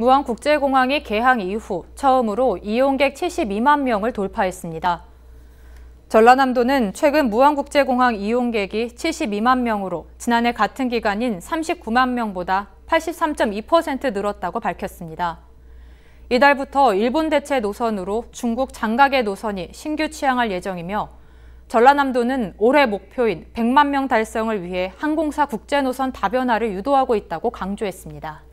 무안국제공항이 개항 이후 처음으로 이용객 72만 명을 돌파했습니다. 전라남도는 최근 무안국제공항 이용객이 72만 명으로 지난해 같은 기간인 39만 명보다 83.2% 늘었다고 밝혔습니다. 이달부터 일본 대체 노선으로 중국 장각의 노선이 신규 취항할 예정이며 전라남도는 올해 목표인 100만 명 달성을 위해 항공사 국제노선 다변화를 유도하고 있다고 강조했습니다.